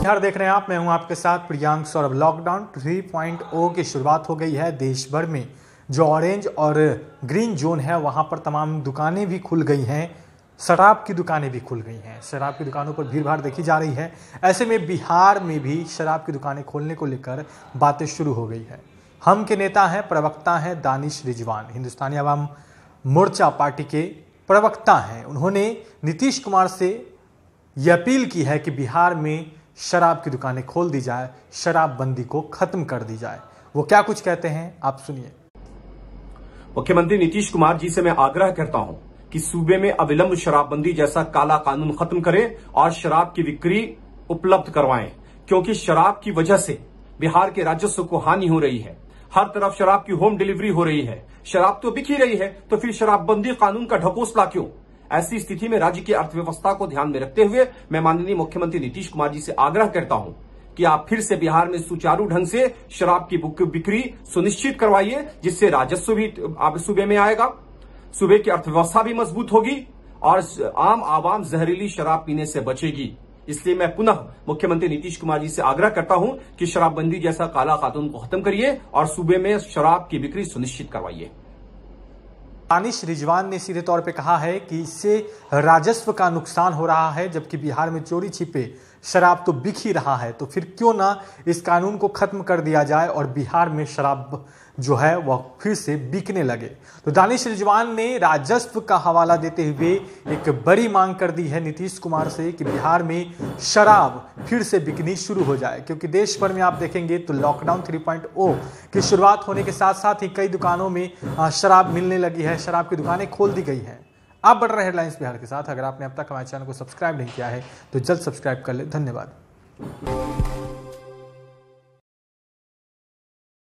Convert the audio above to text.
बिहार देख रहे हैं आप मैं हूं आपके साथ प्रियांक सौरभ लॉकडाउन 3.0 की शुरुआत हो गई है देश भर में जो ऑरेंज और ग्रीन जोन है वहां पर तमाम दुकानें भी खुल गई हैं शराब की दुकानें भी खुल गई हैं शराब की दुकानों पर भीड़ भाड़ देखी जा रही है ऐसे में बिहार में भी शराब की दुकानें खोलने को लेकर बातें शुरू हो गई है हम के नेता हैं प्रवक्ता हैं दानिश रिजवान हिंदुस्तानी आवाम मोर्चा पार्टी के प्रवक्ता हैं उन्होंने नीतीश कुमार से ये अपील की है कि बिहार में शराब की दुकानें खोल दी जाए शराबबंदी को खत्म कर दी जाए वो क्या कुछ कहते हैं आप सुनिए मुख्यमंत्री नीतीश कुमार जी से मैं आग्रह करता हूं कि सूबे में अविलंब शराबबंदी जैसा काला कानून खत्म करें और शराब की बिक्री उपलब्ध करवाएं क्योंकि शराब की वजह से बिहार के राजस्व को हानि हो रही है हर तरफ शराब की होम डिलीवरी हो रही है शराब तो बिक ही रही है तो फिर शराबबंदी कानून का ढकोसला क्यों ऐसी स्थिति में राज्य की अर्थव्यवस्था को ध्यान में रखते हुए मैं माननीय मुख्यमंत्री नीतीश कुमार जी से आग्रह करता हूं कि आप फिर से बिहार में सुचारू ढंग से शराब की बिक्री सुनिश्चित करवाइए जिससे राजस्व भी आप सूबे में आएगा सूबे की अर्थव्यवस्था भी मजबूत होगी और आम आवाम जहरीली शराब पीने से बचेगी इसलिए मैं पुनः मुख्यमंत्री नीतीश कुमार जी से आग्रह करता हूं कि शराबबंदी जैसा काला खातून को खत्म करिए और सूबे में शराब की बिक्री सुनिश्चित करवाइये अनिश रिजवान ने सीधे तौर पे कहा है कि इससे राजस्व का नुकसान हो रहा है जबकि बिहार में चोरी छिपे शराब तो बिक ही रहा है तो फिर क्यों ना इस कानून को खत्म कर दिया जाए और बिहार में शराब जो है वह फिर से बिकने लगे तो दानिश रिजवान ने राजस्व का हवाला देते हुए एक बड़ी मांग कर दी है नीतीश कुमार से कि बिहार में शराब फिर से बिकनी शुरू हो जाए क्योंकि देश भर में आप देखेंगे तो लॉकडाउन 3.0 की शुरुआत होने के साथ साथ ही कई दुकानों में शराब मिलने लगी है शराब की दुकानें खोल दी गई हैं आप बढ़ रहे हेडलाइंस बिहार के साथ अगर आपने अब तक हमारे चैनल को सब्सक्राइब नहीं किया है तो जल्द सब्सक्राइब कर ले धन्यवाद